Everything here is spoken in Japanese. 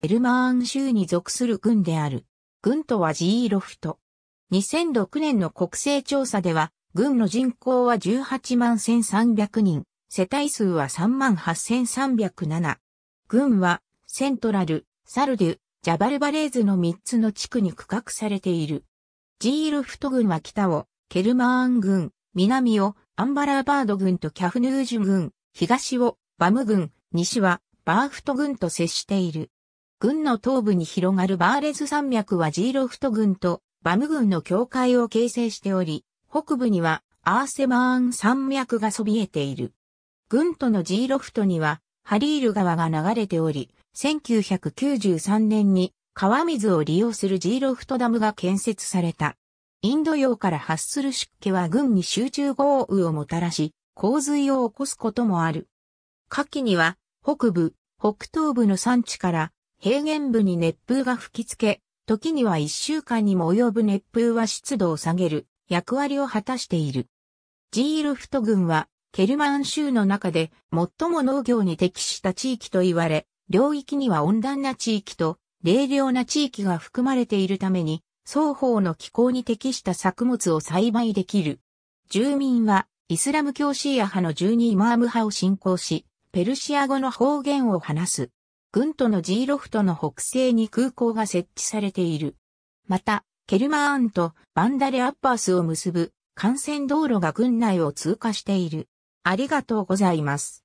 エルマーン州に属する軍である。軍とはジーロフト。2006年の国勢調査では、軍の人口は18万1300人、世帯数は3万8307。軍は、セントラル、サルデュ、ジャバルバレーズの3つの地区に区画されている。ジールフト軍は北を、ケルマーン軍、南を、アンバラーバード軍とキャフヌージュ軍、東を、バム軍、西は、バーフト軍と接している。軍の東部に広がるバーレズ山脈はジーロフト軍とバム軍の境界を形成しており、北部にはアーセマーン山脈がそびえている。軍とのジーロフトにはハリール川が流れており、1993年に川水を利用するジーロフトダムが建設された。インド洋から発する湿気は軍に集中豪雨をもたらし、洪水を起こすこともある。夏季には北部、北東部の山地から平原部に熱風が吹きつけ、時には一週間にも及ぶ熱風は湿度を下げる役割を果たしている。ジールフト軍はケルマン州の中で最も農業に適した地域と言われ、領域には温暖な地域と冷涼な地域が含まれているために、双方の気候に適した作物を栽培できる。住民はイスラム教シーア派の12イマーム派を信仰し、ペルシア語の方言を話す。軍都の G ロフトの北西に空港が設置されている。また、ケルマーンとバンダレアッパースを結ぶ幹線道路が軍内を通過している。ありがとうございます。